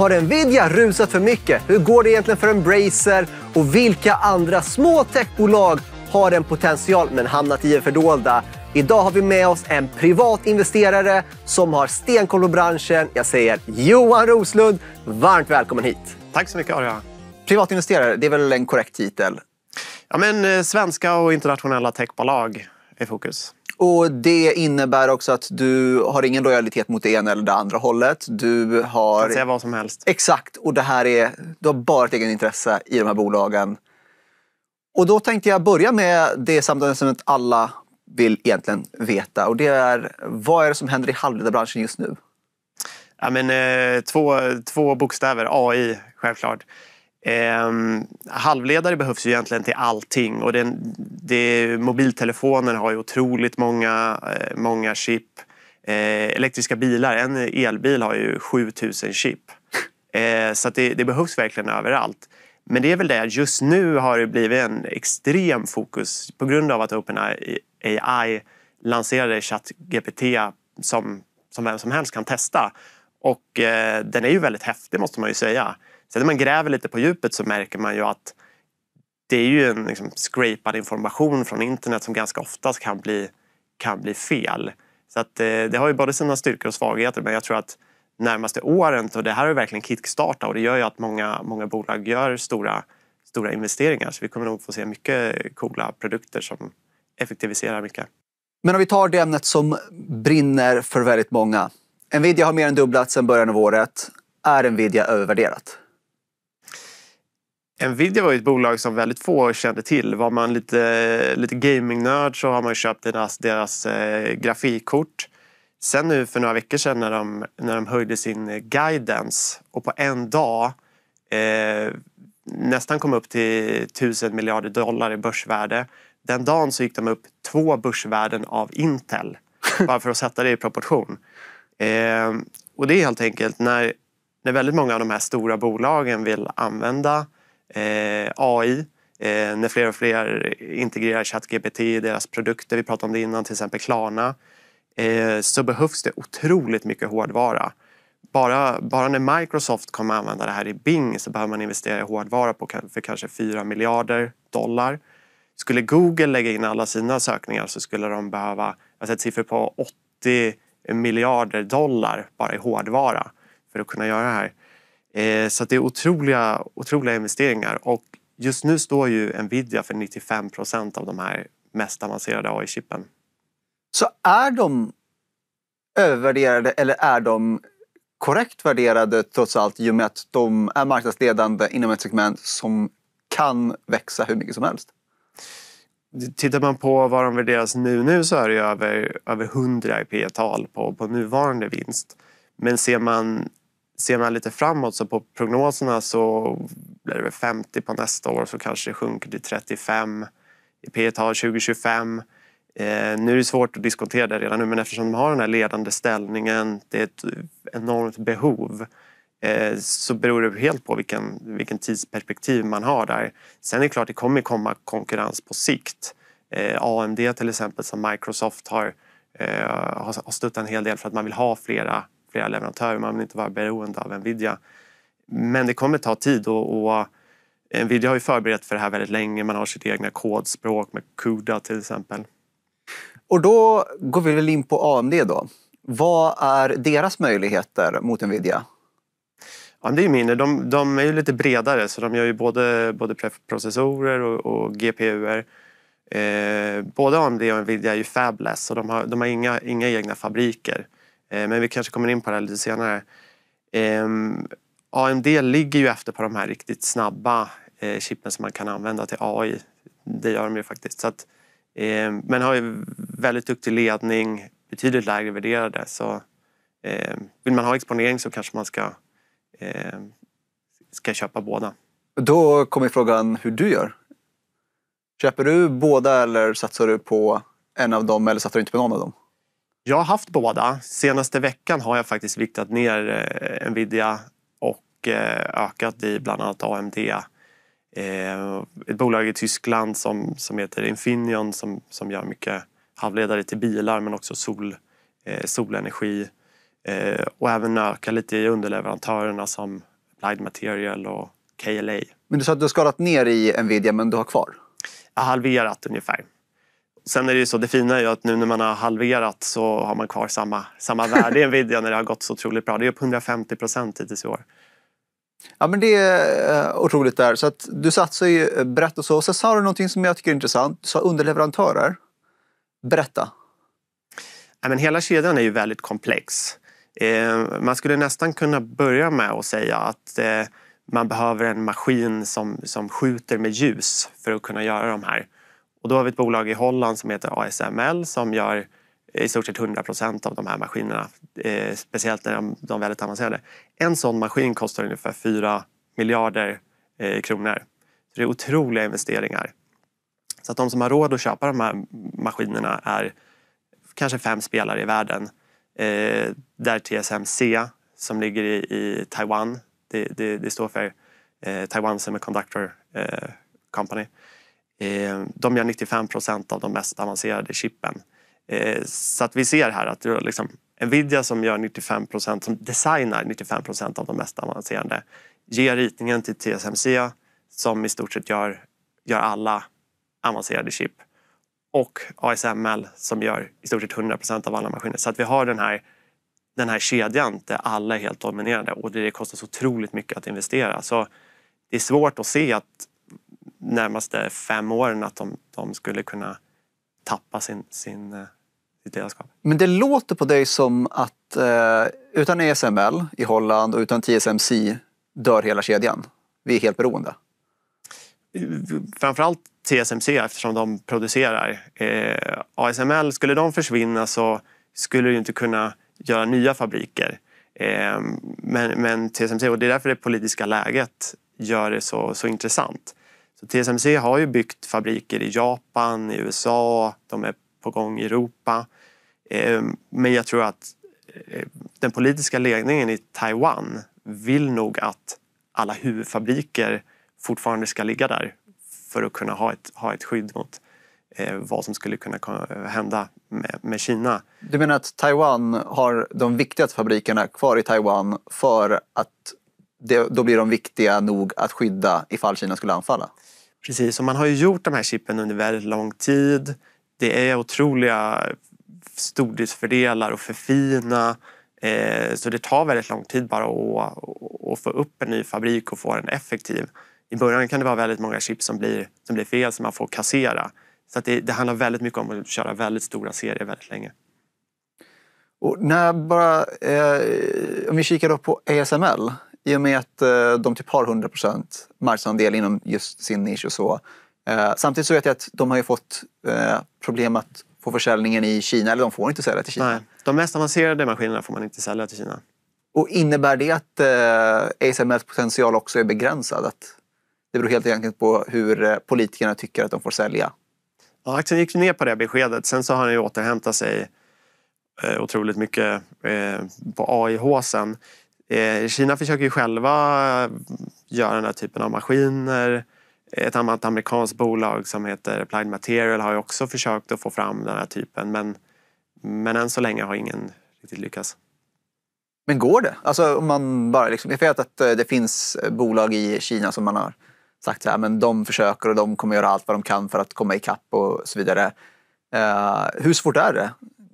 Har Nvidia rusat för mycket? Hur går det egentligen för Embracer? Och vilka andra små techbolag har en potential men hamnat i det fördolda? Idag har vi med oss en privat investerare som har stenkoll på branschen. Jag säger Johan Roslund, varmt välkommen hit. Tack så mycket, Arja. Privatinvesterare, det är väl en korrekt titel? Ja, men, eh, svenska och internationella techbolag är fokus. Och det innebär också att du har ingen lojalitet mot det ena eller det andra hållet. Du har... Kan säga vad som helst. Exakt. Och det här är... Du har bara ett egen intresse i de här bolagen. Och då tänkte jag börja med det samtalet alla vill egentligen veta. Och det är, vad är det som händer i halvledarbranschen just nu? Ja, men, eh, två, två bokstäver, AI självklart. Eh, halvledare behövs ju egentligen till allting och det, det, mobiltelefoner har ju otroligt många, eh, många chip. Eh, elektriska bilar, en elbil har ju 7000 chip. Eh, så det, det, behövs verkligen överallt. Men det är väl det, just nu har det blivit en extrem fokus på grund av att OpenAI lanserade ChatGPT som, som vem som helst kan testa och eh, den är ju väldigt häftig måste man ju säga. Sen när man gräver lite på djupet så märker man ju att det är ju en liksom, scrapad information från internet som ganska ofta kan bli, kan bli fel. Så att, eh, det har ju både sina styrkor och svagheter men jag tror att närmaste åren, och det här har verkligen kickstartat och det gör ju att många, många bolag gör stora, stora investeringar. Så vi kommer nog få se mycket coola produkter som effektiviserar mycket. Men om vi tar det ämnet som brinner för väldigt många, Nvidia har mer än dubblat sedan början av året. Är Nvidia övervärderat? Nvidia var ju ett bolag som väldigt få kände till. Var man lite, lite gamingnörd så har man ju köpt deras, deras eh, grafikkort. Sen nu för några veckor sedan när de, när de höjde sin eh, guidance och på en dag eh, nästan kom upp till 1000 miljarder dollar i börsvärde. Den dagen så gick de upp två börsvärden av Intel. Bara för att sätta det i proportion. Ehm, och det är helt enkelt när, när väldigt många av de här stora bolagen vill använda eh, AI eh, när fler och fler integrerar ChatGPT i deras produkter, vi pratade om det innan, till exempel Klarna, eh, så behövs det otroligt mycket hårdvara. Bara, bara när Microsoft kommer använda det här i Bing så behöver man investera i hårdvara på, för kanske 4 miljarder dollar. Skulle Google lägga in alla sina sökningar så skulle de behöva, jag har sett siffror på 80 miljarder dollar bara i hårdvara för att kunna göra det här. Eh, så det är otroliga, otroliga investeringar och just nu står ju Nvidia för 95 procent av de här mest avancerade AI-chippen. Så är de övervärderade eller är de korrekt värderade trots allt i och med att de är marknadsledande inom ett segment som kan växa hur mycket som helst? Tittar man på vad de värderas nu, nu så är det över, över 100 i P tal på, på nuvarande vinst. Men ser man, ser man lite framåt så på prognoserna så blir det väl 50 på nästa år så kanske det sjunker till 35 i P tal 2025. Eh, nu är det svårt att diskontera det redan nu men eftersom de har den här ledande ställningen, det är ett enormt behov Eh, så beror det helt på vilken, vilken tidsperspektiv man har där. Sen är det klart, det kommer komma konkurrens på sikt. Eh, AMD till exempel, som Microsoft har, eh, har stöttat en hel del för att man vill ha flera, flera leverantörer. Man vill inte vara beroende av Nvidia. Men det kommer ta tid och, och Nvidia har ju förberett för det här väldigt länge. Man har sitt egna kodspråk med CUDA till exempel. Och då går vi väl in på AMD då. Vad är deras möjligheter mot Nvidia? Ja, det är mindre. De, de, är ju lite bredare så de gör ju både, både processorer och, och GPUer. Eh, både AMD och Nvidia är ju fabless så de har, de har inga, inga egna fabriker. Eh, men vi kanske kommer in på det här lite senare. Eh, AMD ligger ju efter på de här riktigt snabba eh, chippen som man kan använda till AI. Det gör de ju faktiskt. Så att, eh, men har ju väldigt duktig ledning, betydligt lägre värderade. Så, ehm, vill man ha exponering så kanske man ska eh, ska köpa båda. Då kommer frågan hur du gör. Köper du båda eller satsar du på en av dem eller satsar du inte på någon av dem? Jag har haft båda. Senaste veckan har jag faktiskt viktat ner eh, Nvidia och eh, ökat i bland annat AMD. Eh, ett bolag i Tyskland som, som heter Infineon som, som gör mycket halvledare till bilar men också sol, solenergi Eh, och även öka lite i underleverantörerna som Applied Material och KLA. Men du sa att du har skalat ner i Nvidia, men du har kvar? Jag har halverat ungefär. Sen är det ju så, det fina är ju att nu när man har halverat så har man kvar samma, samma värde i Nvidia när det har gått så otroligt bra. Det är upp 150 procent hittills i år. Ja men det är eh, otroligt där. Så att du satsar ju eh, brett och så. Sen sa du någonting som jag tycker är intressant. Du sa underleverantörer. Berätta. Ja, men hela kedjan är ju väldigt komplex. Eh, man skulle nästan kunna börja med att säga att eh, man behöver en maskin som, som skjuter med ljus för att kunna göra de här. Och då har vi ett bolag i Holland som heter ASML som gör eh, i stort sett 100 procent av de här maskinerna. Eh, speciellt när de, de är väldigt avancerade. En sån maskin kostar ungefär 4 miljarder eh, kronor. Så det är otroliga investeringar. Så att de som har råd att köpa de här maskinerna är kanske fem spelare i världen eh, där TSMC som ligger i, i Taiwan, det, det, det, står för eh, Taiwan Semiconductor eh, Company. Eh, de gör 95 procent av de mest avancerade chippen. Eh, så att vi ser här att liksom, Nvidia som gör 95 procent, som designar 95 procent av de mest avancerade ger ritningen till TSMC som i stort sett gör, gör alla avancerade chip och ASML som gör i stort sett 100 av alla maskiner. Så att vi har den här, den här kedjan där alla är helt dominerande och det kostar så otroligt mycket att investera. Så det är svårt att se att närmaste fem åren att de, de skulle kunna tappa sin, sin, eh, sitt ledarskap. Men det låter på dig som att eh, utan ESML i Holland och utan TSMC dör hela kedjan. Vi är helt beroende. Framförallt TSMC eftersom de producerar eh, ASML. Skulle de försvinna så skulle du inte kunna göra nya fabriker. Eh, men, men, TSMC, och det är därför det politiska läget gör det så, så intressant. Så TSMC har ju byggt fabriker i Japan, i USA, de är på gång i Europa. Eh, men jag tror att eh, den politiska ledningen i Taiwan vill nog att alla huvudfabriker fortfarande ska ligga där för att kunna ha ett, ha ett skydd mot eh, vad som skulle kunna hända med, med, Kina. Du menar att Taiwan har de viktigaste fabrikerna kvar i Taiwan för att det, då blir de viktiga nog att skydda ifall Kina skulle anfalla? Precis, och man har ju gjort de här chippen under väldigt lång tid. Det är otroliga stordriftsfördelar och förfina. Eh, så det tar väldigt lång tid bara att få upp en ny fabrik och få den effektiv. I början kan det vara väldigt många chips som blir, som blir fel som man får kassera. Så det, det handlar väldigt mycket om att köra väldigt stora serier väldigt länge. Och när bara, eh, om vi kikar då på ASML, i och med att eh, de typ har 100 procent marknadsandel inom just sin nisch och så. Eh, samtidigt så vet jag att de har fått eh, problem att få försäljningen i Kina, eller de får inte sälja till Kina. Nej, de mest avancerade maskinerna får man inte sälja till Kina. Och innebär det att eh, ASMLs potential också är begränsad? Att det beror helt enkelt på hur eh, politikerna tycker att de får sälja. Ja, aktien gick ner på det beskedet. Sen så har den ju återhämtat sig eh, otroligt mycket eh, på AIH sen. Eh, Kina försöker ju själva eh, göra den här typen av maskiner. Ett annat amerikanskt bolag som heter Applied Material har ju också försökt att få fram den här typen men, men än så länge har ingen riktigt lyckats. Men går det? Alltså, om man bara liksom, jag vet att eh, det finns bolag i Kina som man har sagt så de försöker och de kommer göra allt vad de kan för att komma ikapp och så vidare. Eh, hur svårt är det,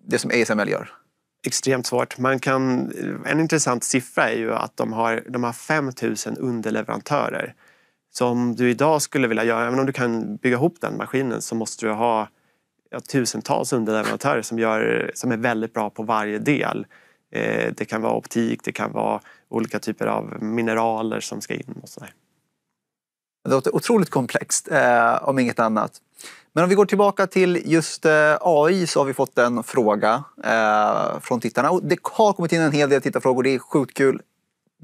det som ASML gör? Extremt svårt. Man kan, en intressant siffra är ju att de har, de har 5 000 underleverantörer. Så om du idag skulle vilja göra, även om du kan bygga ihop den maskinen så måste du ha ja, tusentals underleverantörer som, gör, som är väldigt bra på varje del. Eh, det kan vara optik, det kan vara olika typer av mineraler som ska in och sådär. Det låter otroligt komplext, eh, om inget annat. Men om vi går tillbaka till just eh, AI så har vi fått en fråga eh, från tittarna. Och det har kommit in en hel del tittarfrågor. Det är sjukt kul.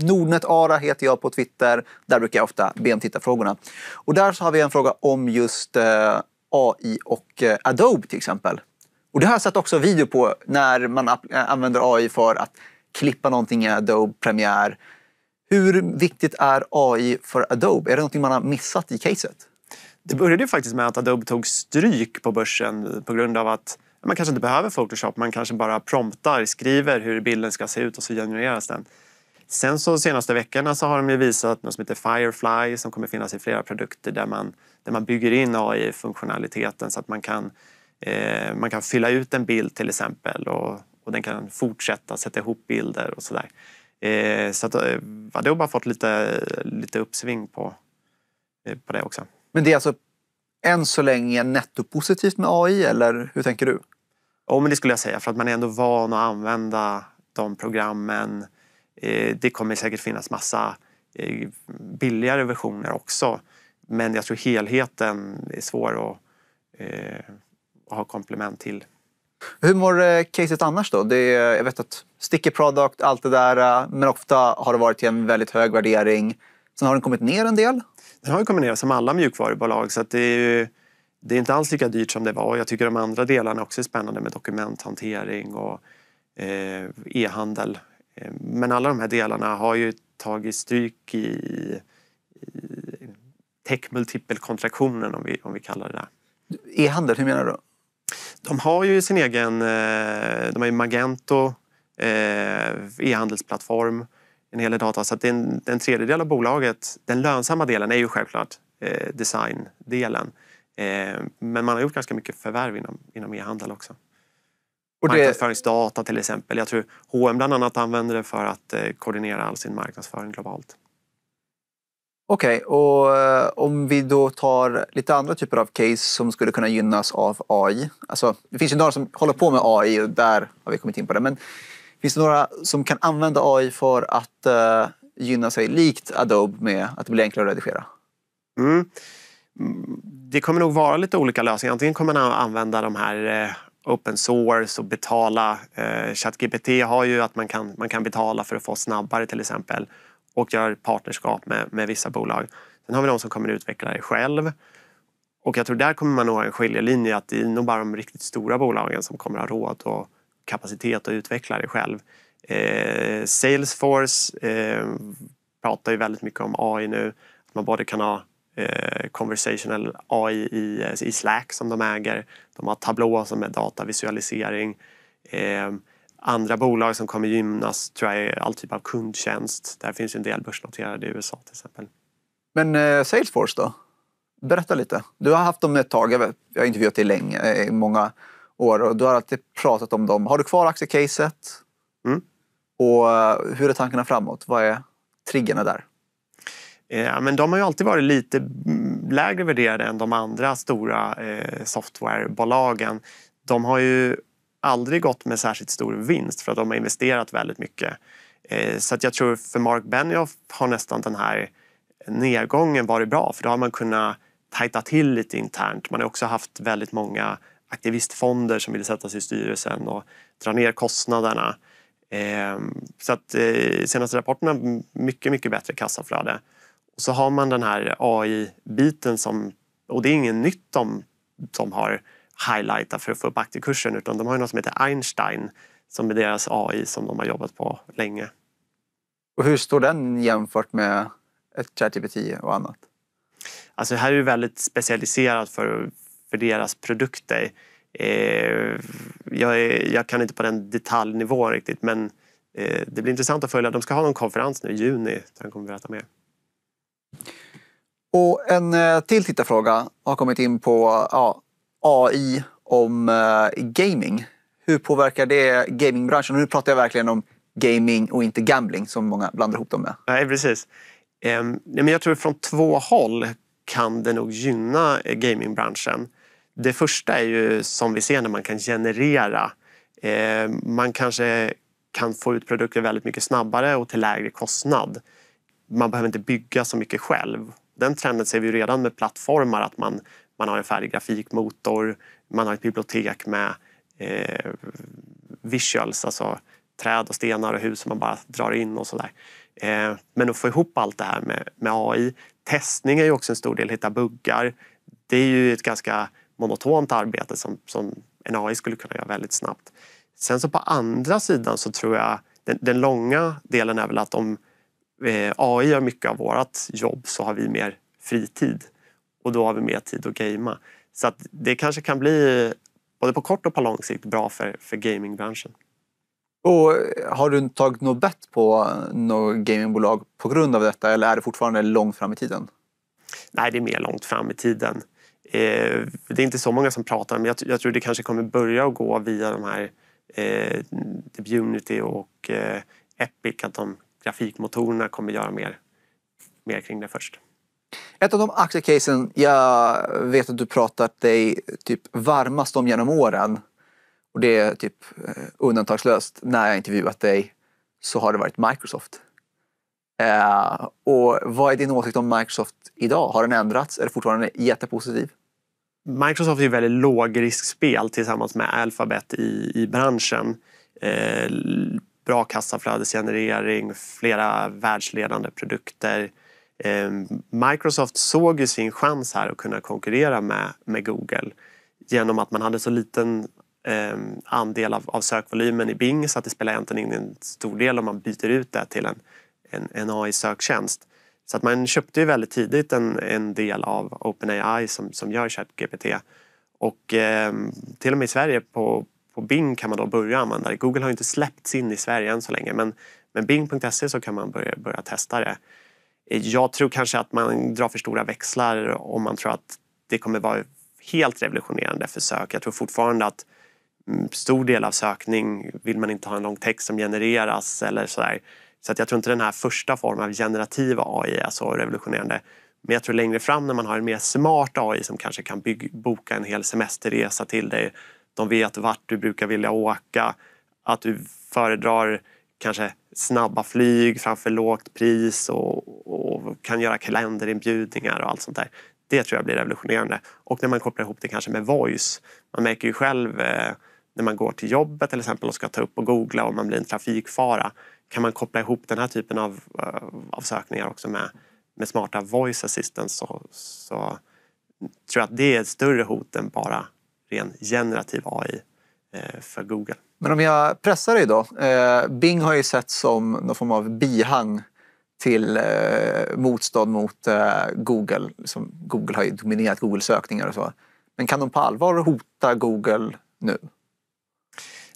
Nordnet Ara heter jag på Twitter. Där brukar jag ofta be om tittarfrågorna. Och där så har vi en fråga om just eh, AI och eh, Adobe till exempel. Och det har jag sett också video på när man eh, använder AI för att klippa någonting i Adobe Premiere hur viktigt är AI för Adobe? Är det något man har missat i caset? Det började ju faktiskt med att Adobe tog stryk på börsen på grund av att man kanske inte behöver Photoshop. Man kanske bara promptar, skriver hur bilden ska se ut och så genereras den. Sen så senaste veckorna så har de ju visat något som heter Firefly som kommer finnas i flera produkter där man, där man bygger in AI-funktionaliteten så att man kan, eh, man kan fylla ut en bild till exempel och, och den kan fortsätta sätta ihop bilder och sådär. Eh, så att eh, Adobe fått lite, lite uppsving på, eh, på det också. Men det är alltså än så länge nettopositivt med AI eller hur tänker du? Ja, men det skulle jag säga för att man är ändå van att använda de programmen. Eh, det kommer säkert finnas massa eh, billigare versioner också. Men jag tror helheten är svår att, eh, att ha komplement till. Hur mår eh, caset annars då? Det är, jag vet att sticker product, allt det där, eh, men ofta har det varit i en väldigt hög värdering. Sen har den kommit ner en del. Den har ju kommit ner som alla mjukvarubolag så att det är ju det är inte alls lika dyrt som det var. Jag tycker de andra delarna också är spännande med dokumenthantering och eh, e-handel. Men alla de här delarna har ju tagit stryk i, i techmultipelkontraktionen om vi, om vi kallar det där. E-handel, hur menar du? de har ju sin egen... Eh, de har ju Magento, eh, e-handelsplattform, en hel del data. Så att en, en tredjedel av bolaget, den lönsamma delen, är ju självklart eh, designdelen. Men man har gjort ganska mycket förvärv inom, inom e-handel också. Och det... Marknadsföringsdata till exempel. Jag tror H&M bland annat använder det för att koordinera all sin marknadsföring globalt. Okej, okay, och eh, om vi då tar lite andra typer av case som skulle kunna gynnas av AI. Alltså, det finns ju några som håller på med AI och där har vi kommit in på det. Men finns det några som kan använda AI för att eh, gynna sig likt Adobe med att det blir enklare att redigera? Mm. mm det kommer nog vara lite olika lösningar. Antingen kommer man använda de här eh, open source och betala. Eh, ChatGPT har ju att man kan, man kan betala för att få snabbare till exempel och gör partnerskap med, med vissa bolag. Sen har vi de som kommer utveckla det själv. Och jag tror där kommer man nå en skiljelinje att det är nog bara de riktigt stora bolagen som kommer ha råd och kapacitet att utveckla det själv. Eh, Salesforce eh, pratar ju väldigt mycket om AI nu. Att man både kan ha eh, conversational AI i, i Slack som de äger. De har Tableau som är datavisualisering. Eh, Andra bolag som kommer gynnas tror jag är all typ av kundtjänst. Där finns ju en del börsnoterade i USA till exempel. Men eh, Salesforce då? Berätta lite. Du har haft dem ett tag. Jag har intervjuat dig länge, eh, i många år och du har alltid pratat om dem. Har du kvar aktiecaset? Mm. Och eh, hur är tankarna framåt? Vad är triggarna där? Eh, ja, men de har ju alltid varit lite mm, lägre värderade än de andra stora eh, softwarebolagen. De har ju aldrig gått med särskilt stor vinst för att de har investerat väldigt mycket. Eh, så att jag tror för Mark Benioff har nästan den här nedgången varit bra för då har man kunnat tajta till lite internt. Man har också haft väldigt många aktivistfonder som vill sätta sig i styrelsen och dra ner kostnaderna. Ehm, så att eh, senaste rapporterna mycket, mycket bättre kassaflöde. Och så har man den här AI-biten som, och det är inget nytt de, de har highlighta för att få upp aktiekursen utan de har ju något som heter Einstein som är deras AI som de har jobbat på länge. Och hur står den jämfört med ett ChatGPT och annat? Alltså här är det väldigt specialiserat för, för deras produkter. Eh, jag, är, jag, kan inte på den detaljnivån riktigt men eh, det blir intressant att följa. De ska ha någon konferens nu i juni där de kommer berätta mer. Och en eh, till tittarfråga har kommit in på ja, AI om eh, gaming. Hur påverkar det gamingbranschen? nu pratar jag verkligen om gaming och inte gambling som många blandar ihop dem med. Nej, precis. Ehm, men jag tror från två håll kan det nog gynna eh, gamingbranschen. Det första är ju som vi ser när man kan generera. Ehm, man kanske kan få ut produkter väldigt mycket snabbare och till lägre kostnad. Man behöver inte bygga så mycket själv. Den trenden ser vi redan med plattformar, att man man har en färdig grafikmotor, man har ett bibliotek med eh, visuals, alltså träd och stenar och hus som man bara drar in och sådär. Eh, men att få ihop allt det här med, med AI. Testning är ju också en stor del, hitta buggar. Det är ju ett ganska monotont arbete som, som en AI skulle kunna göra väldigt snabbt. Sen så på andra sidan så tror jag den, den långa delen är väl att om eh, AI gör mycket av vårt jobb så har vi mer fritid och då har vi mer tid att gamea. Så att det kanske kan bli, både på kort och på lång sikt, bra för, för gamingbranschen. Och eh, har du tagit något bett på något gamingbolag på grund av detta eller är det fortfarande långt fram i tiden? Nej, det är mer långt fram i tiden. Eh, det är inte så många som pratar men jag, jag tror det kanske kommer börja att gå via de här eh, Unity och eh, Epic att de grafikmotorerna kommer göra mer, mer kring det först. Ett av de aktiecasen jag vet att du pratat dig typ varmast om genom åren och det är typ eh, undantagslöst när jag intervjuat dig så har det varit Microsoft. Eh, och vad är din åsikt om Microsoft idag? Har den ändrats? Är det fortfarande jättepositiv? Microsoft är väldigt lågriskspel tillsammans med Alphabet i, i branschen. Eh, bra kassaflödesgenerering, flera världsledande produkter Ehm, Microsoft såg ju sin chans här att kunna konkurrera med, med Google genom att man hade så liten eh, andel av, av sökvolymen i Bing så att det spelar egentligen ingen stor del om man byter ut det till en, en, en AI-söktjänst. Så att man köpte ju väldigt tidigt en, en del av OpenAI som, som gör ChatGPT. Och eh, till och med i Sverige på, på Bing kan man då börja använda det. Google har inte släppts in i Sverige än så länge men, men Bing.se så kan man börja, börja testa det. Jag tror kanske att man drar för stora växlar om man tror att det kommer vara helt revolutionerande för sök. Jag tror fortfarande att mm, stor del av sökning vill man inte ha en lång text som genereras eller sådär. Så att jag tror inte den här första formen av generativ AI är så revolutionerande. Men jag tror längre fram när man har en mer smart AI som kanske kan boka en hel semesterresa till dig. De vet vart du brukar vilja åka. Att du föredrar kanske snabba flyg framför lågt pris och, kan göra kalenderinbjudningar och allt sånt där. Det tror jag blir revolutionerande. Och när man kopplar ihop det kanske med voice. Man märker ju själv eh, när man går till jobbet till exempel och ska ta upp och googla om man blir en trafikfara. Kan man koppla ihop den här typen av, eh, av sökningar också med, med smarta voice assistants så, så tror jag att det är ett större hot än bara ren generativ AI eh, för Google. Men om jag pressar dig då. Eh, Bing har ju sett som någon form av bihang till eh, motstånd mot eh, Google. Liksom, Google har ju dominerat Google-sökningar och så. Men kan de på allvar hota Google nu?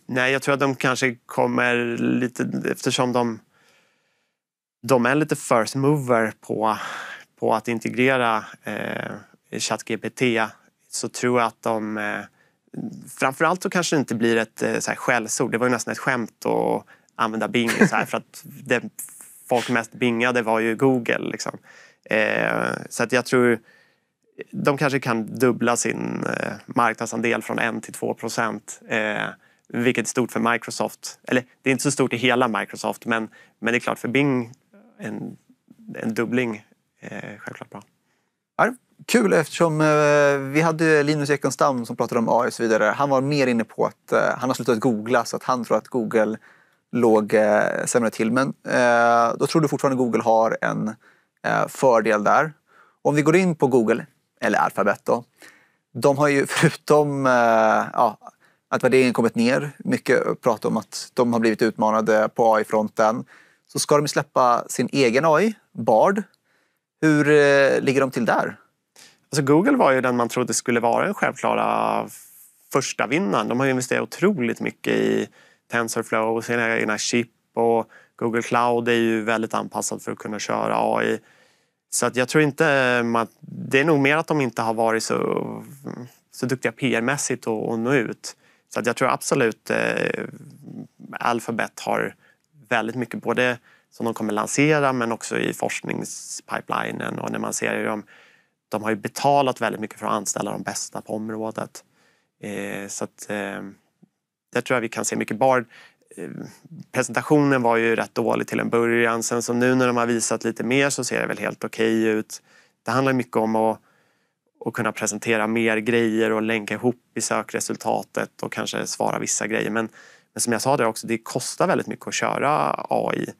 Nej, jag tror att de kanske kommer lite eftersom de, de är lite first mover på, på att integrera eh, ChatGPT så tror jag att de eh, framförallt så kanske det inte blir ett eh, så här skällsord. Det var ju nästan ett skämt att använda Bing så här, för att det folk mest bingade var ju Google. Liksom. Eh, så att jag tror de kanske kan dubbla sin eh, marknadsandel från 1 till 2 procent. Eh, vilket är stort för Microsoft. Eller det är inte så stort i hela Microsoft men, men det är klart för Bing en, en dubbling eh, självklart bra. Ja, kul eftersom eh, vi hade Linus Ekenstam som pratade om AI och så vidare. Han var mer inne på att eh, han har slutat googla så att han tror att Google låg eh, sämre till. Men eh, då tror du fortfarande Google har en eh, fördel där. Om vi går in på Google, eller Alphabet då. De har ju förutom eh, ja, att värderingen kommit ner, mycket prat om att de har blivit utmanade på AI-fronten. Så ska de släppa sin egen AI, Bard. Hur eh, ligger de till där? Alltså Google var ju den man trodde skulle vara den självklara första vinnaren. De har ju investerat otroligt mycket i TensorFlow och sina egna chip och Google Cloud är ju väldigt anpassat för att kunna köra AI. Så att jag tror inte man, eh, det är nog mer att de inte har varit så, så duktiga PR-mässigt och, och nå ut. Så att jag tror absolut eh, Alphabet har väldigt mycket både som de kommer lansera men också i forskningspipelinen och när man ser hur de, de har ju betalat väldigt mycket för att anställa de bästa på området. Eh, så att, eh, där tror jag vi kan se mycket Bard. Eh, presentationen var ju rätt dålig till en början. Sen så nu när de har visat lite mer så ser det väl helt okej okay ut. Det handlar mycket om att, att kunna presentera mer grejer och länka ihop i sökresultatet och kanske svara vissa grejer. Men, men som jag sa där också, det kostar väldigt mycket att köra AI.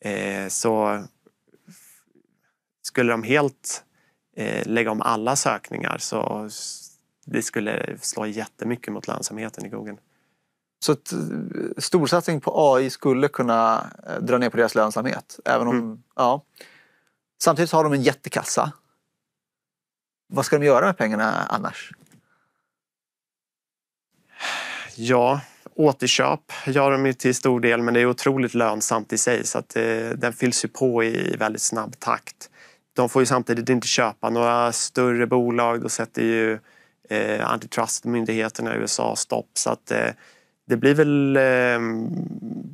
Eh, så skulle de helt eh, lägga om alla sökningar så det skulle slå jättemycket mot lönsamheten i Google. Så ett eh, storsatsning på AI skulle kunna eh, dra ner på deras lönsamhet. Även om, mm. ja. Samtidigt har de en jättekassa. Vad ska de göra med pengarna annars? Ja, återköp gör de ju till stor del men det är otroligt lönsamt i sig så att eh, den fylls ju på i väldigt snabb takt. De får ju samtidigt inte köpa några större bolag. Då sätter ju eh, antitrustmyndigheterna i USA stopp. Så att, eh, det blir väl eh,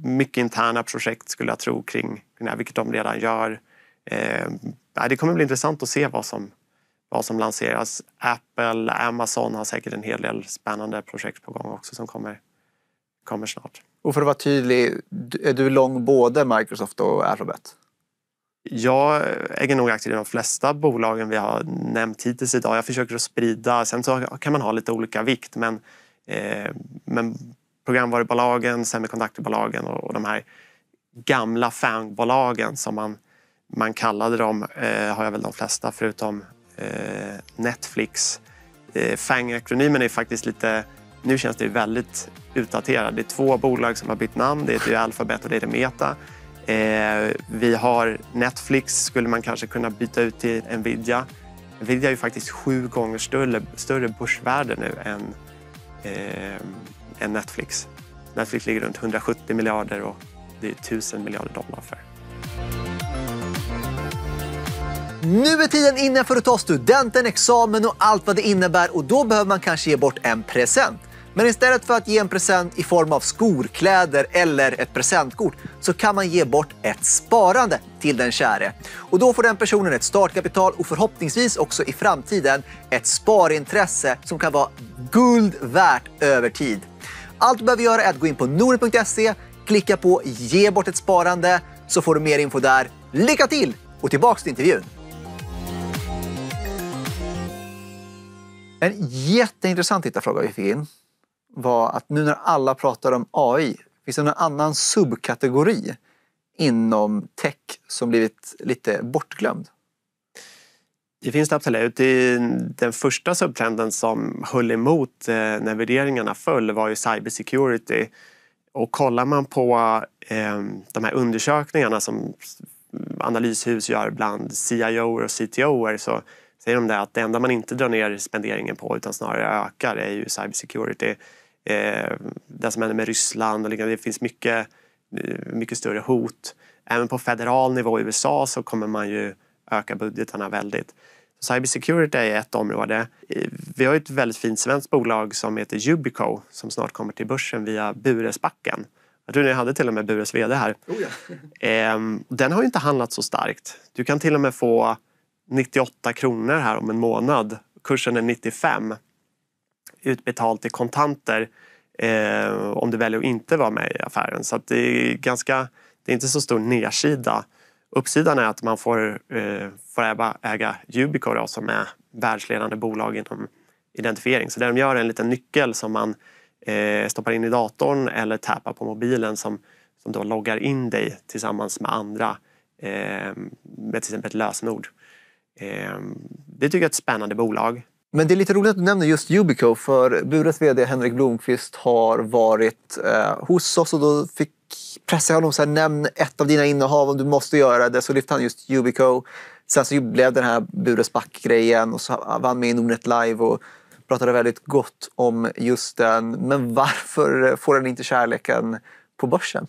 mycket interna projekt skulle jag tro kring, det här, vilket de redan gör. Eh, det kommer bli intressant att se vad som, vad som lanseras. Apple, Amazon har säkert en hel del spännande projekt på gång också som kommer, kommer snart. Och för att vara tydlig, är du lång både Microsoft och Alphabet? Jag äger nog aktier i de flesta bolagen vi har nämnt hittills idag. Jag försöker att sprida. Sen så kan man ha lite olika vikt men, eh, men programvarubolagen, semiconductorbolagen och, och de här gamla fanbolagen som man, man kallade dem, eh, har jag väl de flesta förutom eh, Netflix. Eh, FANG-akronymen är faktiskt lite, nu känns det väldigt utdaterat. Det är två bolag som har bytt namn, det är Alphabet och det är Meta. Eh, vi har Netflix, skulle man kanske kunna byta ut till Nvidia. Nvidia är ju faktiskt sju gånger större, större börsvärde nu än eh, än Netflix. Netflix ligger runt 170 miljarder och det är 1000 miljarder dollar för. Nu är tiden inne för att ta studenten, examen och allt vad det innebär och då behöver man kanske ge bort en present. Men istället för att ge en present i form av skor, kläder eller ett presentkort så kan man ge bort ett sparande till den käre. Och då får den personen ett startkapital och förhoppningsvis också i framtiden ett sparintresse som kan vara guld värt över tid. Allt du behöver göra är att gå in på nordnet.se, klicka på ge bort ett sparande så får du mer info där. Lycka till och tillbaks till intervjun. En jätteintressant tittarfråga vi fick in var att nu när alla pratar om AI, finns det någon annan subkategori inom tech som blivit lite bortglömd? Det finns det absolut. Den första subtrenden som höll emot eh, när värderingarna föll var ju cybersecurity. Och kollar man på ehm, de här undersökningarna som analyshus gör bland CIO och CTO så säger de att det enda man inte drar ner spenderingen på utan snarare ökar är ju cybersecurity. Eh, det som händer med Ryssland och liknande. Det finns mycket, eh, mycket större hot. Även på federal nivå i USA så kommer man ju öka budgetarna väldigt. Cybersecurity är ett område. Vi har ett väldigt fint svenskt bolag som heter Yubico som snart kommer till börsen via Buresbacken. Jag tror ni hade till och med Bures VD här. Oh ja. Ehm, den har inte handlat så starkt. Du kan till och med få 98 kronor här om en månad. Kursen är 95. Utbetalt i kontanter eh, om du väljer att inte vara med i affären. Så det är ganska, det är inte så stor nedsida. Uppsidan är att man får, eh, får äga, äga Yubico då, som är världsledande bolag inom identifiering. Så det de gör är en liten nyckel som man eh, stoppar in i datorn eller tappar på mobilen som, som då loggar in dig tillsammans med andra eh, med till exempel ett lösenord. Eh, det tycker jag är ett spännande bolag. Men det är lite roligt att du nämner just Ubico för Bures vd Henrik Blomqvist har varit eh, hos oss och då fick pressade honom. att nämna ett av dina innehav om du måste göra det. Så lyfte han just Ubico. Sen så blev den här Bures grejen och så vann med i Nordnet Live och pratade väldigt gott om just den. Men varför får den inte kärleken på börsen?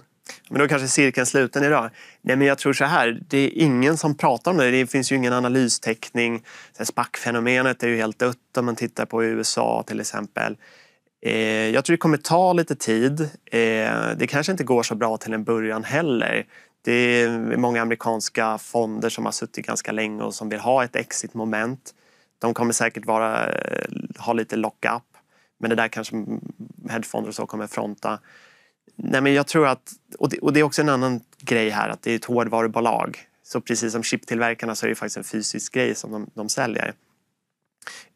Men då kanske cirkeln sluten idag. Nej, men jag tror så här, det är ingen som pratar om det. Det finns ju ingen analystäckning. SPAC-fenomenet är ju helt dött om man tittar på USA till exempel. Eh, jag tror det kommer ta lite tid. Eh, det kanske inte går så bra till en början heller. Det är många amerikanska fonder som har suttit ganska länge och som vill ha ett exit-moment. De kommer säkert vara, eh, ha lite lock-up, men det där kanske hedgefonder och så kommer fronta. Nej, men jag tror att, och det, och det, är också en annan grej här, att det är ett hårdvarubolag. Så precis som chiptillverkarna så är det faktiskt en fysisk grej som de, de säljer.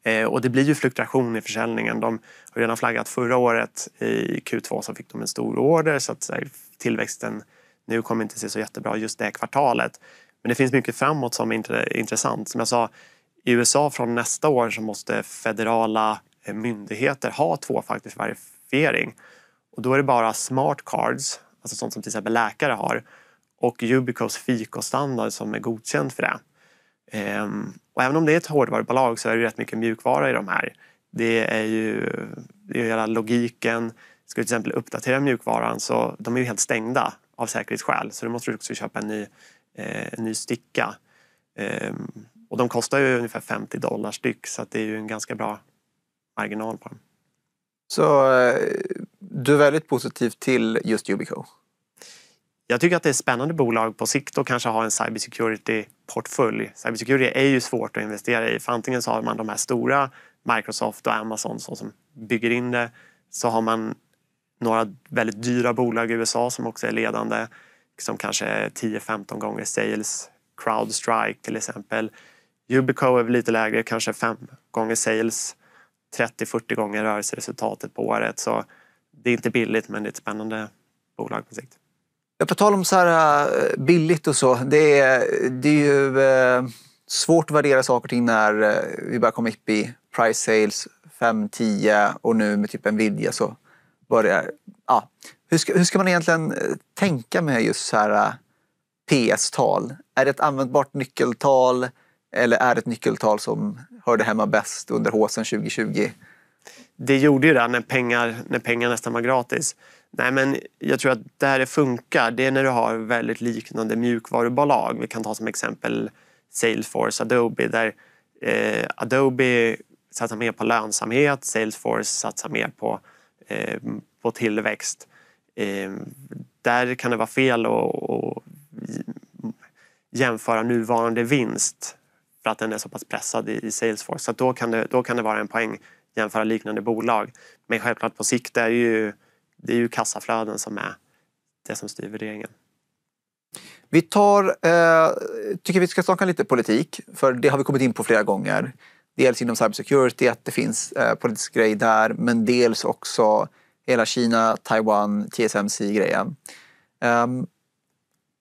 Eh, och det blir ju fluktuation i försäljningen. De har redan flaggat förra året i Q2 så fick de en stor order så att tillväxten nu kommer inte se så jättebra just det kvartalet. Men det finns mycket framåt som är intressant. Som jag sa, i USA från nästa år så måste federala eh, myndigheter ha tvåfaktisk verifiering. Och då är det bara smart cards, alltså sånt som till exempel läkare har och Ubicos standard som är godkänd för det. Ehm, och även om det är ett hårdvarubolag så är det rätt mycket mjukvara i de här. Det är ju det är hela logiken. Ska du till exempel uppdatera mjukvaran så de är ju helt stängda av säkerhetsskäl så då måste du också köpa en ny, eh, en ny sticka. Ehm, och de kostar ju ungefär 50 dollar styck så det är ju en ganska bra marginal på dem. Så eh, du är väldigt positiv till just Ubico? Jag tycker att det är spännande bolag på sikt att kanske ha en cybersecurity-portfölj. Cybersecurity är ju svårt att investera i för antingen så har man de här stora Microsoft och Amazon som bygger in det. Så har man några väldigt dyra bolag i USA som också är ledande som kanske 10-15 gånger sales. Crowdstrike till exempel. Ubico är lite lägre, kanske 5 gånger sales. 30-40 gånger rörelseresultatet på året. Så det är inte billigt men det är ett spännande bolag på sikt på tal om så här eh, billigt och så. Det är, det är ju eh, svårt att värdera saker och ting när eh, vi börjar komma upp i price sales 5, 10 och nu med typ Nvidia så börjar... Ja. Hur, ska, hur ska man egentligen tänka med just så här PS-tal? Är det ett användbart nyckeltal eller är det ett nyckeltal som hörde hemma bäst under håsen 2020? Det gjorde ju det när pengar, när pengar nästan var gratis. Nej, men jag tror att där det funkar, det är när du har väldigt liknande mjukvarubolag. Vi kan ta som exempel Salesforce, Adobe, där eh, Adobe satsar mer på lönsamhet, Salesforce satsar mer på, eh, på tillväxt. Eh, där kan det vara fel att jämföra nuvarande vinst för att den är så pass pressad i, i Salesforce. Så då, kan det, då kan det vara en poäng att jämföra liknande bolag. Men självklart på sikt är det ju det är ju kassaflöden som är det som styr värderingen. Vi tar, eh, tycker vi ska snacka lite politik, för det har vi kommit in på flera gånger. Dels inom cybersecurity, att det finns eh, politisk grej där, men dels också hela Kina, Taiwan, TSMC-grejen. Eh,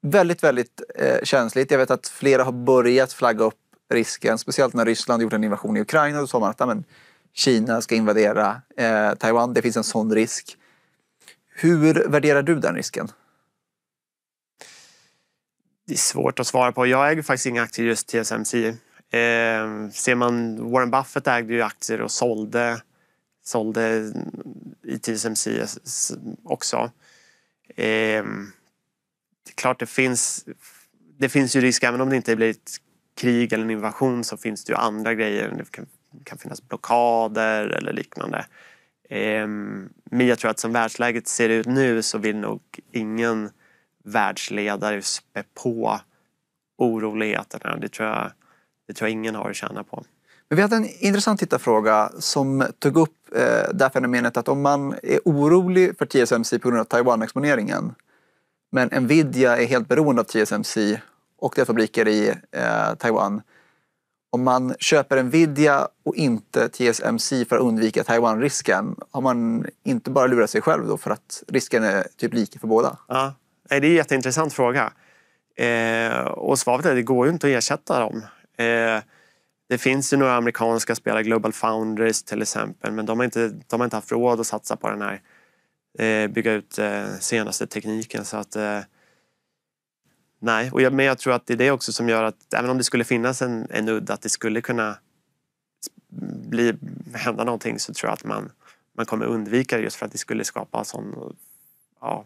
väldigt, väldigt eh, känsligt. Jag vet att flera har börjat flagga upp risken, speciellt när Ryssland gjort en invasion i Ukraina. Då sa man att Kina ska invadera eh, Taiwan. Det finns en sån risk. Hur värderar du den risken? Det är svårt att svara på. Jag äger faktiskt inga aktier just TSMC. Eh, ser man Warren Buffett ägde ju aktier och sålde, sålde i TSMC också. Eh, det är klart det finns, det finns ju risk, även om det inte blir ett krig eller en invasion så finns det ju andra grejer. Det kan, kan finnas blockader eller liknande. Ehm, men jag tror att som världsläget ser ut nu så vill nog ingen världsledare spä på oroligheterna. Det tror jag, det tror jag ingen har att tjäna på. Men vi hade en intressant tittarfråga som tog upp eh, det här fenomenet att om man är orolig för TSMC på grund av Taiwan-exponeringen men Nvidia är helt beroende av TSMC och deras fabriker i eh, Taiwan om man köper Nvidia och inte TSMC för att undvika Taiwan-risken, har man inte bara lurat sig själv då för att risken är typ lika för båda? Ja, det är en jätteintressant fråga. Eh, och svaret är det går ju inte att ersätta dem. Eh, det finns ju några amerikanska spelare, Global Founders till exempel, men de har inte, de har inte haft råd att satsa på den här, eh, bygga ut eh, senaste tekniken. Så att eh, Nej, och jag, men jag tror att det är det också som gör att även om det skulle finnas en, en udd att det skulle kunna bli, hända någonting så tror jag att man, man kommer undvika det just för att det skulle skapa sån... Ja,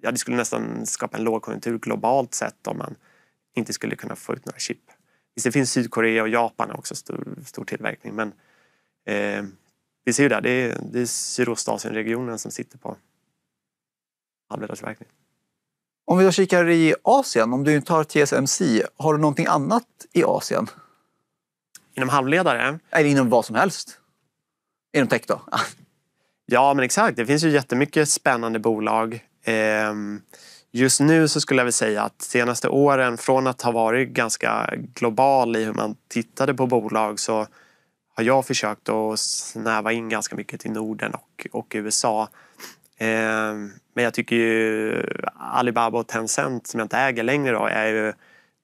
ja, det skulle nästan skapa en lågkonjunktur globalt sett om man inte skulle kunna få ut några chip. det finns Sydkorea och Japan också stor, stor tillverkning men eh, vi ser ju där, det är, det är Sydostasienregionen som sitter på halvledartillverkning. Om vi då kikar i Asien, om du tar TSMC, har du någonting annat i Asien? Inom halvledare? Eller inom vad som helst. Inom tech då? ja, men exakt. Det finns ju jättemycket spännande bolag. Ehm, just nu så skulle jag väl säga att de senaste åren, från att ha varit ganska global i hur man tittade på bolag så har jag försökt att snäva in ganska mycket till Norden och, och USA. Eh, men jag tycker ju Alibaba och Tencent som jag inte äger längre då, är ju,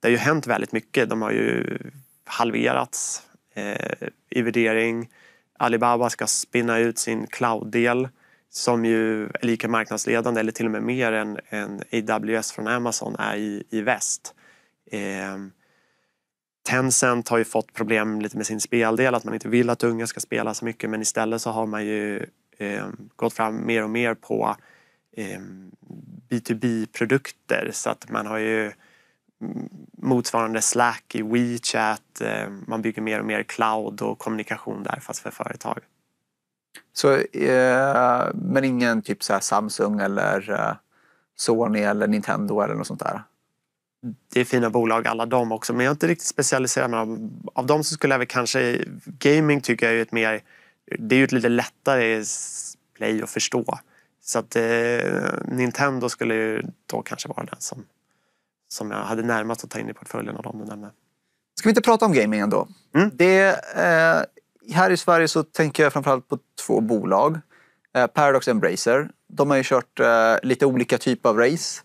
det har ju hänt väldigt mycket. De har ju halverats eh, i värdering. Alibaba ska spinna ut sin cloud-del som ju är lika marknadsledande eller till och med mer än, än AWS från Amazon är i, i väst. Eh, Tencent har ju fått problem lite med sin speldel, att man inte vill att unga ska spela så mycket men istället så har man ju eh, gått fram mer och mer på eh, B2B-produkter. Så att man har ju mm, motsvarande Slack i WeChat. Eh, man bygger mer och mer cloud och kommunikation där fast för företag. Så, eh, men ingen typ så Samsung eller eh, Sony eller Nintendo eller något sånt där? det är fina bolag alla de också men jag är inte riktigt specialiserad. Men av, av dem så skulle jag väl kanske... Gaming tycker jag är ett mer det är ju ett lite lättare play att förstå. Så att eh, Nintendo skulle ju då kanske vara den som, som jag hade närmast att ta in i portföljen av dem du nämnde. Ska vi inte prata om gaming ändå? Mm. Det, eh, här i Sverige så tänker jag framförallt på två bolag. Eh, Paradox och Embracer. De har ju kört eh, lite olika typer av race.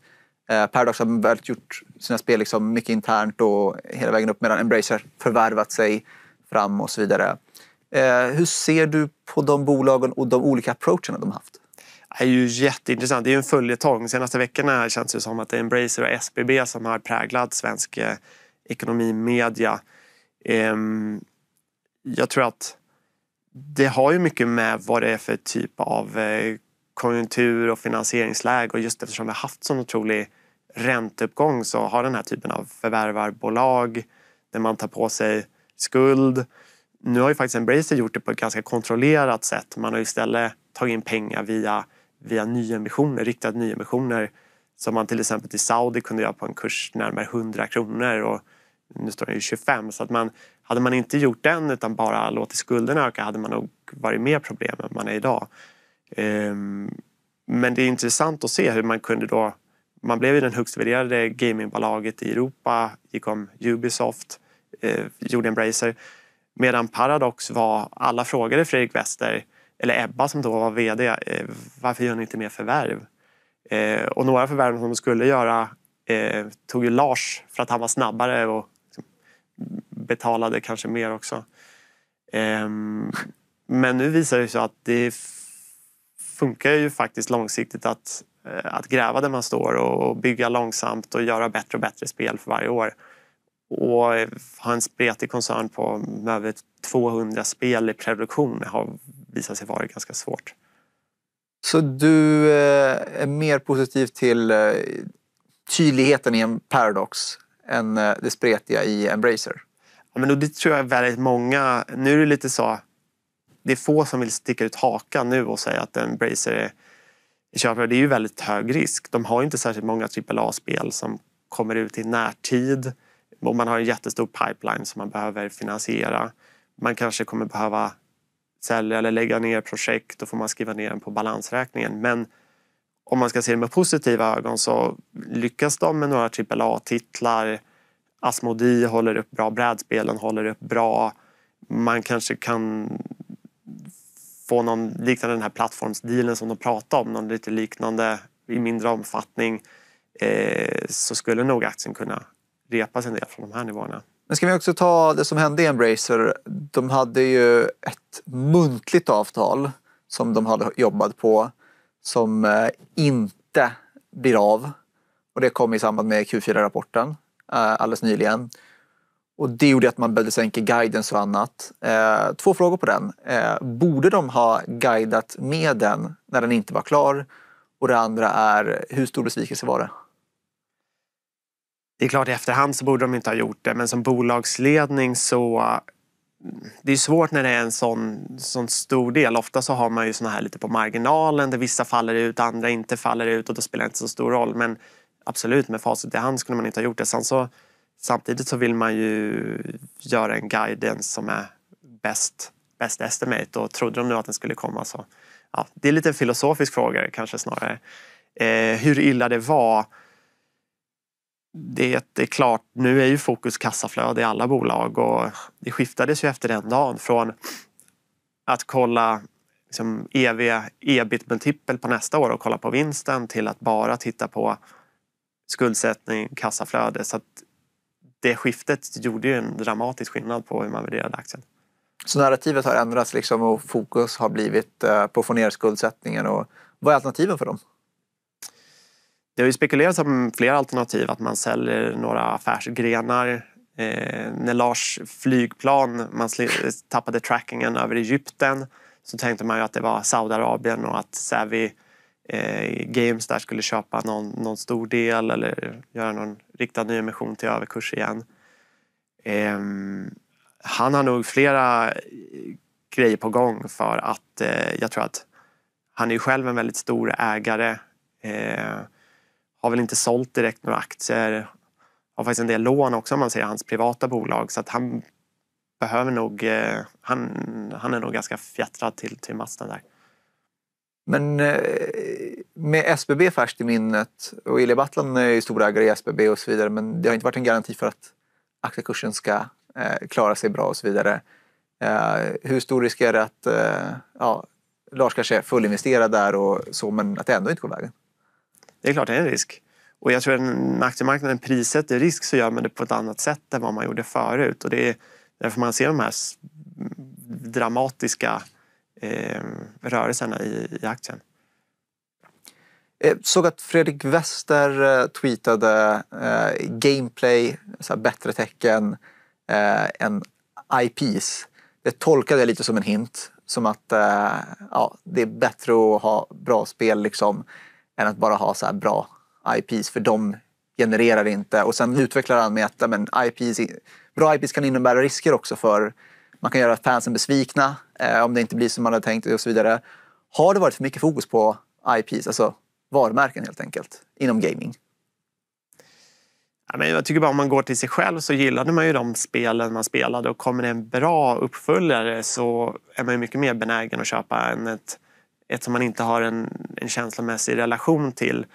Eh, Paradox har väl gjort sina spel liksom mycket internt och hela vägen upp medan Embracer förvärvat sig fram och så vidare. Eh, hur ser du på de bolagen och de olika approacherna de haft? är ju jätteintressant. Det är en följetong. De senaste veckorna känns det som att det är Embracer och SBB som har präglat svensk eh, ekonomi ekonomimedia. Ehm, jag tror att det har ju mycket med vad det är för typ av eh, konjunktur och finansieringsläge och just eftersom vi har haft sån otrolig ränteuppgång så har den här typen av förvärvarbolag där man tar på sig skuld nu har ju faktiskt Embracer gjort det på ett ganska kontrollerat sätt. Man har istället tagit in pengar via, via nyemissioner, riktade nyemissioner som man till exempel till Saudi kunde göra på en kurs närmare 100 kronor och nu står den ju 25. Så att man, hade man inte gjort den utan bara låtit skulderna öka hade man nog varit mer problem än man är idag. Um, men det är intressant att se hur man kunde då... Man blev ju den högst värderade gamingbolaget i Europa, gick om Ubisoft, eh, gjorde Embracer. Medan Paradox var, alla frågade Fredrik Wester, eller Ebba som då var VD, eh, varför gör ni inte mer förvärv? Eh, och några förvärv som de skulle göra eh, tog ju Lars för att han var snabbare och liksom betalade kanske mer också. Ehm, men nu visar det sig att det funkar ju faktiskt långsiktigt att, att gräva där man står och bygga långsamt och göra bättre och bättre spel för varje år och eh, ha en spretig koncern på med över 200 spel i produktion har visat sig vara ganska svårt. Så du eh, är mer positiv till eh, tydligheten i en Paradox än det spretiga i Embracer? Ja, men det tror jag väldigt många. Nu är det lite så... Det är få som vill sticka ut hakan nu och säga att Embracer är köpare. Det är ju väldigt hög risk. De har inte särskilt många AAA-spel som kommer ut i närtid och man har en jättestor pipeline som man behöver finansiera. Man kanske kommer behöva sälja eller lägga ner projekt, då får man skriva ner den på balansräkningen. Men om man ska se det med positiva ögon så lyckas de med några AAA-titlar. Asmodi håller upp bra, brädspelen håller upp bra. Man kanske kan få någon liknande den här plattformsdealen som de pratade om, någon lite liknande i mindre omfattning eh, så skulle nog aktien kunna repas en del från de här nivåerna. Men ska vi också ta det som hände i Embracer. De hade ju ett muntligt avtal som de hade jobbat på som eh, inte blir av. Och det kom i samband med Q4-rapporten eh, alldeles nyligen. Och det gjorde att man behövde sänka guidance och annat. Eh, två frågor på den. borde de ha guidat med den när den inte var klar? Och det andra är, hur stor besvikelse var det? Det är klart i efterhand så borde de inte ha gjort det men som bolagsledning så mm, det är svårt när det är en sån, sån stor del. Ofta så har man ju såna här lite på marginalen där vissa faller ut, andra inte faller ut och då spelar det inte så stor roll. Men absolut, med facit i hand skulle man inte ha gjort det. Sen så, samtidigt så vill man ju göra en guidance som är bäst best estimate och trodde de nu att den skulle komma så... Ja, det är lite en filosofisk fråga kanske snarare. Eh, hur illa det var det är klart, nu är ju fokus kassaflöde i alla bolag och det skiftades ju efter den dagen från att kolla liksom ev ebit-multipel på nästa år och kolla på vinsten till att bara titta på skuldsättning, kassaflöde. Så det skiftet gjorde ju en dramatisk skillnad på hur man värderade aktien. Så narrativet har ändrats liksom och fokus har blivit eh, på att få ner skuldsättningen. Och vad är alternativen för dem? Det har ju spekulerats om flera alternativ, att man säljer några affärsgrenar. Eh, när Lars flygplan, man tappade trackingen över Egypten så tänkte man ju att det var Saudiarabien och att Savvy eh, Games där skulle köpa någon, någon stor del eller göra någon riktad nyemission till överkurs igen. Eh, han har nog flera eh, grejer på gång för att eh, jag tror att han är ju själv en väldigt stor ägare. Eh, har väl inte sålt direkt några aktier. Har faktiskt en del lån också om man ser hans privata bolag. Så att han behöver nog... Eh, han, han är nog ganska fjättrad till, till masten där. Men eh, med SBB färskt i minnet och Ilja Battlan är ju storägare i SBB och så vidare men det har inte varit en garanti för att aktiekursen ska eh, klara sig bra och så vidare. Eh, hur stor risk är det att eh, ja, Lars kanske är fullinvesterad där och så men att det ändå inte går vägen? Det är klart det är en risk. Och jag tror att när aktiemarknaden prissätter risk så gör man det på ett annat sätt än vad man gjorde förut. Och det är därför man ser de här dramatiska eh, rörelserna i, i aktien. Jag eh, såg att Fredrik Wester eh, tweetade eh, gameplay, så bättre tecken eh, än IPs. Det tolkade jag lite som en hint. Som att eh, ja, det är bättre att ha bra spel liksom, än att bara ha så här bra IPs för de genererar inte. Och sen utvecklar han med att men IPs, bra IPs kan innebära risker också för man kan göra fansen besvikna eh, om det inte blir som man hade tänkt och så vidare. Har det varit för mycket fokus på IPs, alltså varumärken helt enkelt, inom gaming? jag tycker bara om man går till sig själv så gillade man ju de spelen man spelade och kommer det en bra uppföljare så är man mycket mer benägen att köpa än ett eftersom man inte har en, en känslomässig relation till.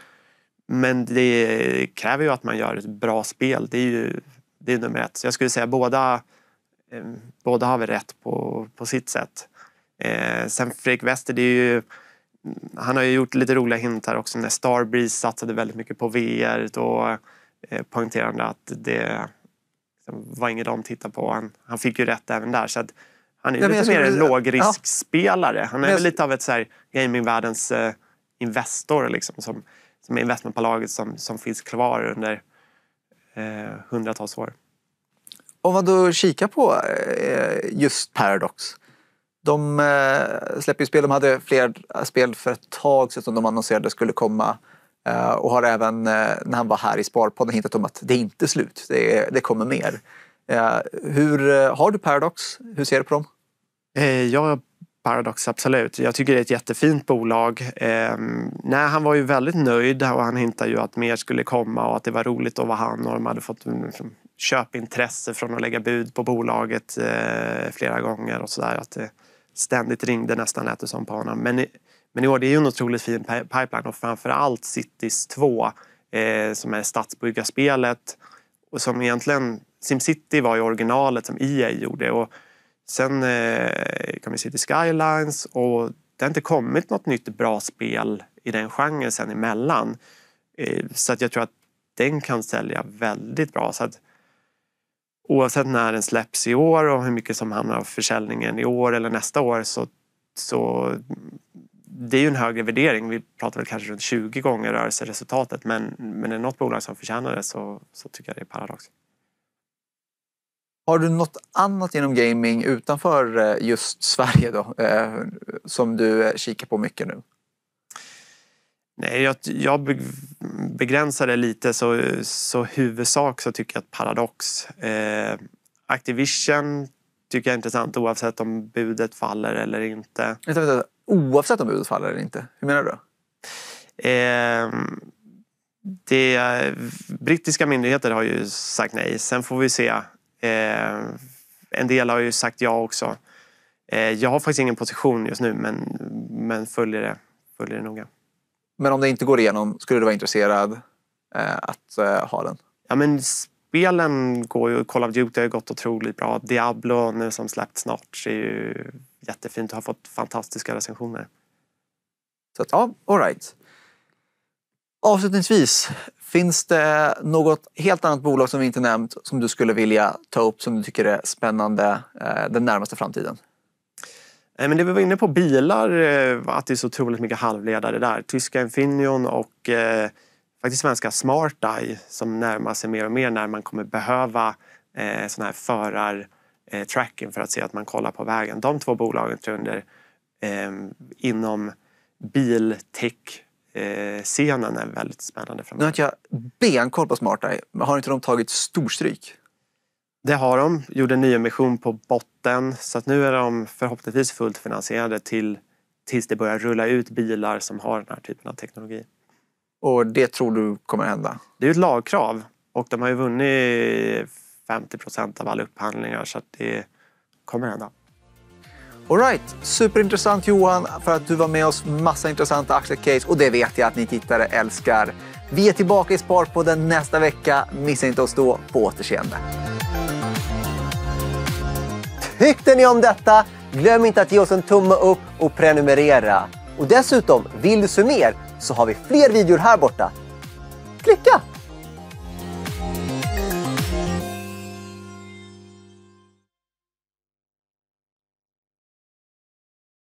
Men det kräver ju att man gör ett bra spel. Det är ju det är nummer ett. Så jag skulle säga båda, eh, båda har vi rätt på, på sitt sätt. Eh, sen Fredrik Wester, det är ju, han har ju gjort lite roliga hintar också. När Starbreeze satsade väldigt mycket på VR då eh, poängterade han att det liksom, var inget de tittade på. Han, han fick ju rätt även där. Så att, han är ju lite mer en lågriskspelare. Ja. Han är jag... lite av ett gamingvärldens uh, eh, Investor liksom, som, som är investmentbolaget som, som finns kvar under eh, hundratals år. Om man då kikar på eh, just Paradox. De eh, släpper ju spel. De hade fler eh, spel för ett tag sedan som de annonserade skulle komma. Eh, och har även eh, när han var här i Sparpodden hintat om att det är inte slut. Det, är, det kommer mer. hur, har du Paradox? Hur ser du på dem? Eh, ja, Paradox, absolut. Jag tycker det är ett jättefint bolag. Ehm, nej, han var ju väldigt nöjd och han hintade ju att mer skulle komma och att det var roligt att vara han och de hade fått mm, liksom, köpintresse från att lägga bud på bolaget eh, flera gånger och sådär. Att det ständigt ringde nästan lät det som på honom. Men, men i år, det är ju en otroligt fin pipeline och framförallt Cities 2 eh, som är stadsbyggarspelet och som egentligen Simcity var ju originalet som EA gjorde och Sen eh, kan vi se till Skylines och det har inte kommit något nytt bra spel i den genren sen emellan. Eh, så att jag tror att den kan sälja väldigt bra. Så att oavsett när den släpps i år och hur mycket som hamnar av försäljningen i år eller nästa år så, så det är ju en högre värdering. Vi pratar väl kanske runt 20 gånger rörelseresultatet men, men är det något bolag som förtjänar det så, så tycker jag det är Paradox. Har du något annat inom gaming utanför eh, just Sverige då, eh, som du eh, kikar på mycket nu? Nej, jag, jag begränsar det lite så, så huvudsak så tycker jag att Paradox. Eh, Activision tycker jag är intressant oavsett om budet faller eller inte. Vänta, vänta. Oavsett om budet faller eller inte? Hur menar du? Eh, det, brittiska myndigheter har ju sagt nej. Sen får vi se Eh, en del har ju sagt ja också. Eh, jag har faktiskt ingen position just nu men, men följer, det, följer det noga. Men om det inte går igenom, skulle du vara intresserad eh, att eh, ha den? Ja, men spelen går ju. Call of Duty har gått otroligt bra. Diablo nu som släppt snart är ju jättefint och har fått fantastiska recensioner. Så att, ja, all right. Avslutningsvis, Finns det något helt annat bolag som vi inte nämnt som du skulle vilja ta upp som du tycker är spännande eh, den närmaste framtiden? Eh, men det vi var inne på, bilar, eh, att det är så otroligt mycket halvledare där. Tyska Infineon och eh, faktiskt svenska SmartEye som närmar sig mer och mer när man kommer behöva eh, sån här förar-tracking för att se att man kollar på vägen. De två bolagen tror jag under, eh, inom biltech Eh, scenen är väldigt spännande framöver. Nu har jag benkoll på Smart Eye. Har inte de tagit storstryk? Det har de. Gjorde nyemission på botten. Så att nu är de förhoppningsvis fullt finansierade till, tills det börjar rulla ut bilar som har den här typen av teknologi. Och det tror du kommer hända? Det är ett lagkrav och de har ju vunnit 50 procent av alla upphandlingar så att det kommer hända. Alright, superintressant Johan för att du var med oss. Massa intressanta aktiecase och det vet jag att ni tittare älskar. Vi är tillbaka i Sparpodden nästa vecka. Missa inte oss då. På återseende. Tyckte ni om detta? Glöm inte att ge oss en tumme upp och prenumerera. Och dessutom, vill du se mer så har vi fler videor här borta. Klicka!